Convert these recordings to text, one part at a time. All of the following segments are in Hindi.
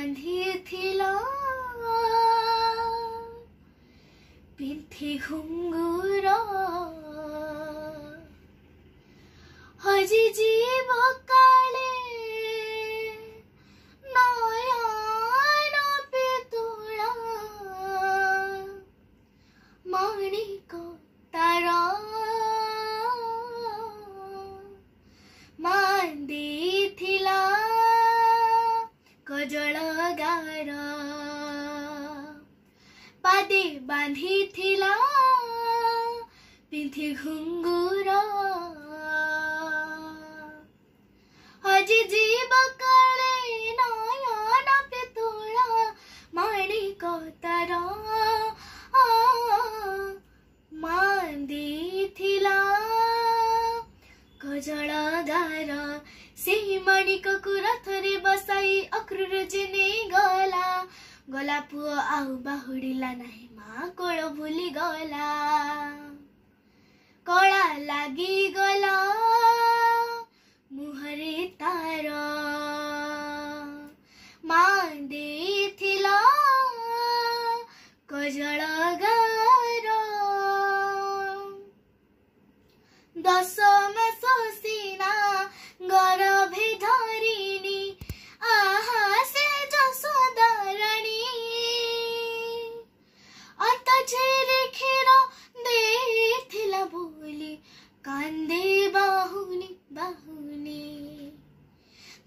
बांधिथिला पिथि घुंगुरा हजी जीवक थे घुंगूरा हजी जी बकळे नयन पितुळा माणिक तरा मांदिथिला गजळ दारा सेही कुरा थरे बसाई अक्रुर जिने गला गला पुआ आउ ବାହୁଡ଼ିଲା ନାହିଁ ମା କୋଳ ଭୁଲି गला कला लगी गला मुहरे तार मांदे थिला गार दशम सोसिना गर्भ धरी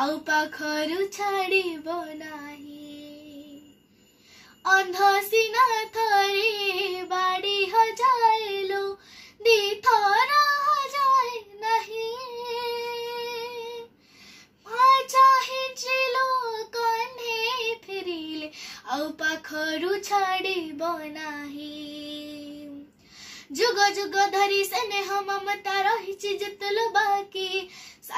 ଆଉ ପାଖରୁ ଛାଡ଼ିବ ନାହିଁ ଅନ୍ଧ ସିନା ଥରେ ବାଡ଼ି ହଜାଇଲୁ ଦିଥର ହଜାଏ ନାହିଁ ମା ଚାହିଁଚିଲୁ କହ୍ନେଇ ଫେରିଲେ ଆଉ ପାଖରୁ ଛାଡ଼ିବ ନାହିଁ ଯୁଗ ଯୁଗ ଧରି ସ୍ନେହ ମମତା ରହିଛି ଯେତେଲ ବାକି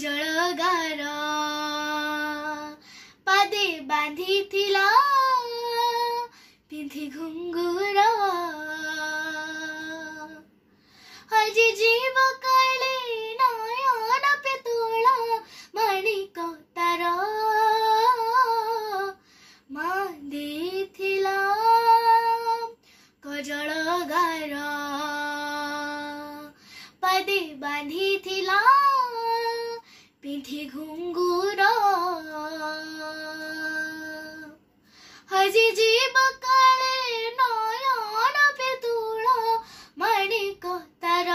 ଜଳଗାର ପାଦେ ବାନ୍ଧିଥିଲା ପିନ୍ଧି ଘୁଙ୍ଗୁର ଆଜି ଯିବ କାଳେ ନୟନ ପିତୁଳ ମାଣିକ ତାର ମା ଦେଇଥିଲା କଜଳ ଗାର ପାଦେ ବାନ୍ଧିଥିଲା পিন্ধি ঘুঙ্গুরি জীব কালে নয়ন পেতুল মণিক তার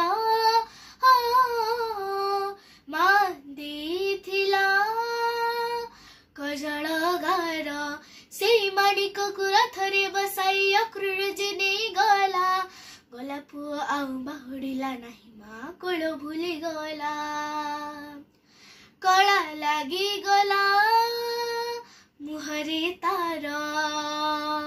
কজল গার সেই মাণিক কু রথরে বসাই অকৃজি নেই গলা গলা পু আহুড়া না মা কোল ভুলে গলা কলা লাগি গলা মুহৰি তাৰ